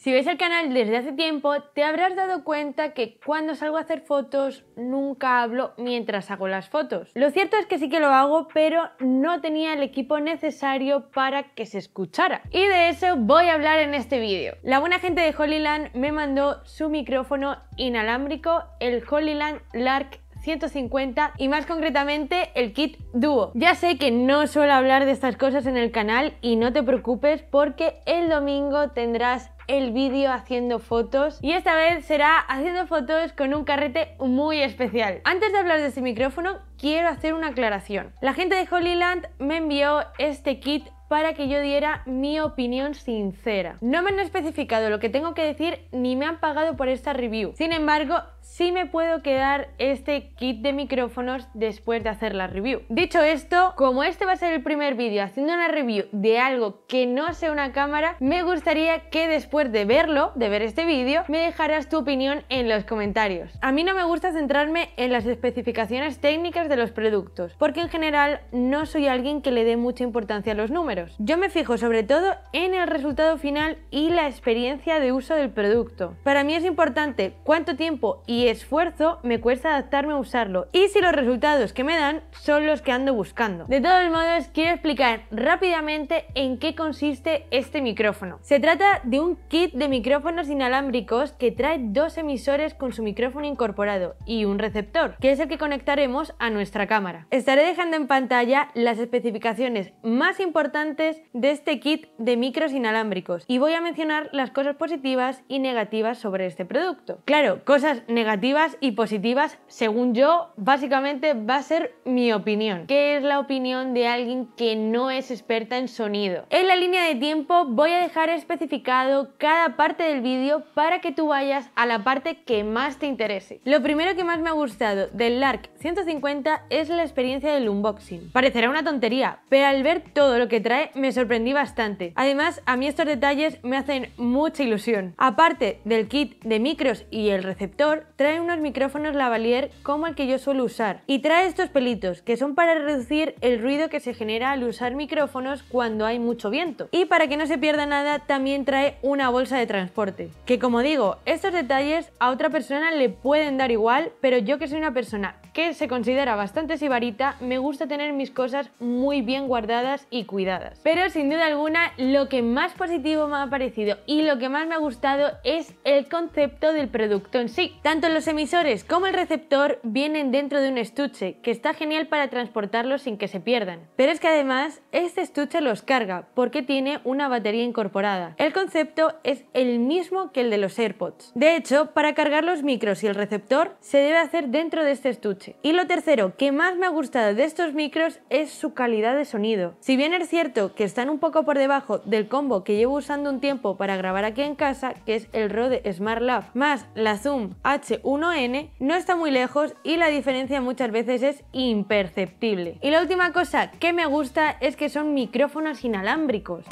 Si ves el canal desde hace tiempo, te habrás dado cuenta que cuando salgo a hacer fotos nunca hablo mientras hago las fotos. Lo cierto es que sí que lo hago, pero no tenía el equipo necesario para que se escuchara. Y de eso voy a hablar en este vídeo. La buena gente de Hollyland me mandó su micrófono inalámbrico, el Hollyland Lark 150 y más concretamente el kit dúo. Ya sé que no suelo hablar de estas cosas en el canal y no te preocupes porque el domingo tendrás el vídeo haciendo fotos y esta vez será haciendo fotos con un carrete muy especial. Antes de hablar de este micrófono, quiero hacer una aclaración. La gente de Hollyland me envió este kit para que yo diera mi opinión sincera. No me han especificado lo que tengo que decir ni me han pagado por esta review. Sin embargo, si me puedo quedar este kit de micrófonos después de hacer la review. Dicho esto, como este va a ser el primer vídeo haciendo una review de algo que no sea una cámara, me gustaría que después de verlo, de ver este vídeo, me dejaras tu opinión en los comentarios. A mí no me gusta centrarme en las especificaciones técnicas de los productos, porque en general no soy alguien que le dé mucha importancia a los números. Yo me fijo sobre todo en el resultado final y la experiencia de uso del producto. Para mí es importante cuánto tiempo y esfuerzo, me cuesta adaptarme a usarlo. Y si los resultados que me dan son los que ando buscando. De todos modos, quiero explicar rápidamente en qué consiste este micrófono. Se trata de un kit de micrófonos inalámbricos que trae dos emisores con su micrófono incorporado y un receptor, que es el que conectaremos a nuestra cámara. Estaré dejando en pantalla las especificaciones más importantes de este kit de micros inalámbricos y voy a mencionar las cosas positivas y negativas sobre este producto. Claro, cosas negativas negativas y positivas, según yo, básicamente va a ser mi opinión. ¿Qué es la opinión de alguien que no es experta en sonido? En la línea de tiempo voy a dejar especificado cada parte del vídeo para que tú vayas a la parte que más te interese. Lo primero que más me ha gustado del Lark 150 es la experiencia del unboxing. Parecerá una tontería, pero al ver todo lo que trae me sorprendí bastante. Además, a mí estos detalles me hacen mucha ilusión. Aparte del kit de micros y el receptor, trae unos micrófonos lavalier como el que yo suelo usar y trae estos pelitos que son para reducir el ruido que se genera al usar micrófonos cuando hay mucho viento. Y para que no se pierda nada también trae una bolsa de transporte, que como digo, estos detalles a otra persona le pueden dar igual, pero yo que soy una persona se considera bastante sibarita, me gusta tener mis cosas muy bien guardadas y cuidadas. Pero sin duda alguna, lo que más positivo me ha parecido y lo que más me ha gustado es el concepto del producto en sí. Tanto los emisores como el receptor vienen dentro de un estuche, que está genial para transportarlos sin que se pierdan. Pero es que además, este estuche los carga, porque tiene una batería incorporada. El concepto es el mismo que el de los AirPods. De hecho, para cargar los micros y el receptor, se debe hacer dentro de este estuche y lo tercero que más me ha gustado de estos micros es su calidad de sonido. Si bien es cierto que están un poco por debajo del combo que llevo usando un tiempo para grabar aquí en casa, que es el Rode Smart más la Zoom H1N, no está muy lejos y la diferencia muchas veces es imperceptible. Y la última cosa que me gusta es que son micrófonos inalámbricos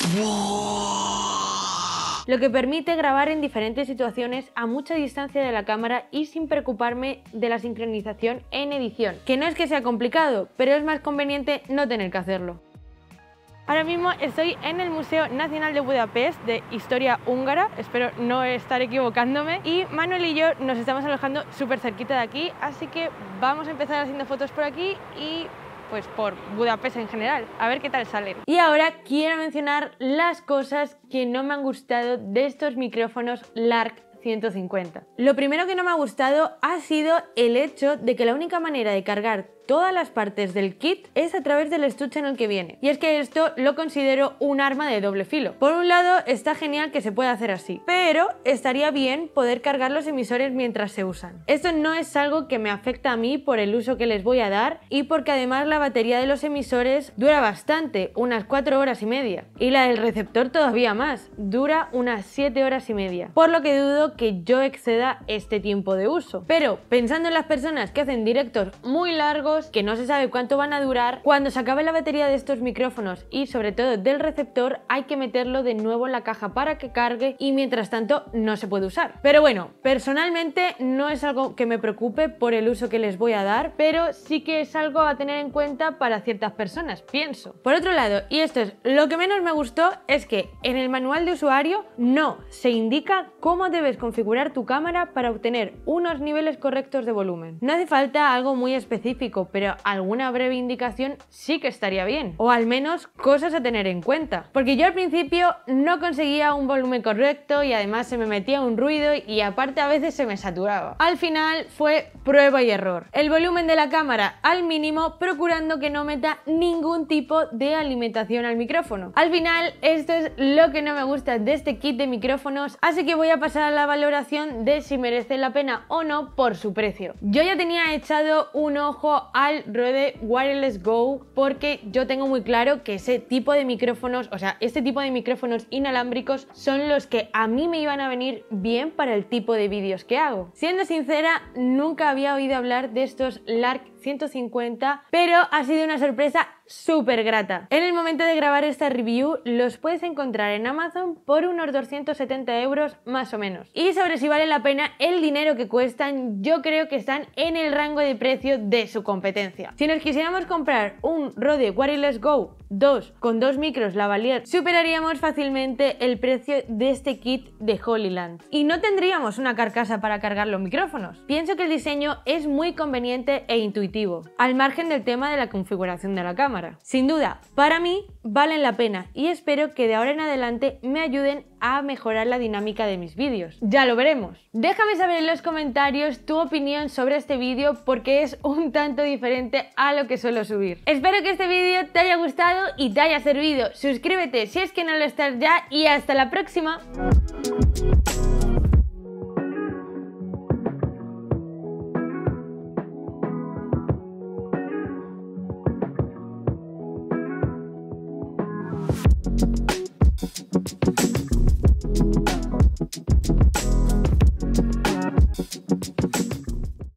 lo que permite grabar en diferentes situaciones a mucha distancia de la cámara y sin preocuparme de la sincronización en edición, que no es que sea complicado, pero es más conveniente no tener que hacerlo. Ahora mismo estoy en el Museo Nacional de Budapest de Historia Húngara, espero no estar equivocándome, y Manuel y yo nos estamos alojando súper cerquita de aquí, así que vamos a empezar haciendo fotos por aquí y pues por Budapest en general, a ver qué tal sale. Y ahora quiero mencionar las cosas que no me han gustado de estos micrófonos Lark 150. Lo primero que no me ha gustado ha sido el hecho de que la única manera de cargar todas las partes del kit es a través del estuche en el que viene. Y es que esto lo considero un arma de doble filo. Por un lado, está genial que se pueda hacer así, pero estaría bien poder cargar los emisores mientras se usan. Esto no es algo que me afecta a mí por el uso que les voy a dar y porque además la batería de los emisores dura bastante, unas 4 horas y media. Y la del receptor todavía más, dura unas 7 horas y media. Por lo que dudo que yo exceda este tiempo de uso. Pero pensando en las personas que hacen directos muy largos, que no se sabe cuánto van a durar, cuando se acabe la batería de estos micrófonos y sobre todo del receptor hay que meterlo de nuevo en la caja para que cargue y mientras tanto no se puede usar. Pero bueno, personalmente no es algo que me preocupe por el uso que les voy a dar, pero sí que es algo a tener en cuenta para ciertas personas, pienso. Por otro lado, y esto es lo que menos me gustó, es que en el manual de usuario no se indica cómo debes configurar tu cámara para obtener unos niveles correctos de volumen. No hace falta algo muy específico, pero alguna breve indicación sí que estaría bien. O al menos cosas a tener en cuenta. Porque yo al principio no conseguía un volumen correcto y además se me metía un ruido y aparte a veces se me saturaba. Al final fue prueba y error. El volumen de la cámara al mínimo, procurando que no meta ningún tipo de alimentación al micrófono. Al final esto es lo que no me gusta de este kit de micrófonos, así que voy a pasar a la valoración de si merece la pena o no por su precio. Yo ya tenía echado un ojo al Rode Wireless Go porque yo tengo muy claro que ese tipo de micrófonos, o sea, este tipo de micrófonos inalámbricos son los que a mí me iban a venir bien para el tipo de vídeos que hago. Siendo sincera, nunca había oído hablar de estos Lark pero ha sido una sorpresa súper grata. En el momento de grabar esta review los puedes encontrar en Amazon por unos 270 euros más o menos. Y sobre si vale la pena el dinero que cuestan, yo creo que están en el rango de precio de su competencia. Si nos quisiéramos comprar un Rode Wireless Go 2 con dos micros lavalier, superaríamos fácilmente el precio de este kit de Holyland. Y no tendríamos una carcasa para cargar los micrófonos. Pienso que el diseño es muy conveniente e intuitivo al margen del tema de la configuración de la cámara. Sin duda, para mí valen la pena y espero que de ahora en adelante me ayuden a mejorar la dinámica de mis vídeos. Ya lo veremos. Déjame saber en los comentarios tu opinión sobre este vídeo porque es un tanto diferente a lo que suelo subir. Espero que este vídeo te haya gustado y te haya servido. Suscríbete si es que no lo estás ya y hasta la próxima.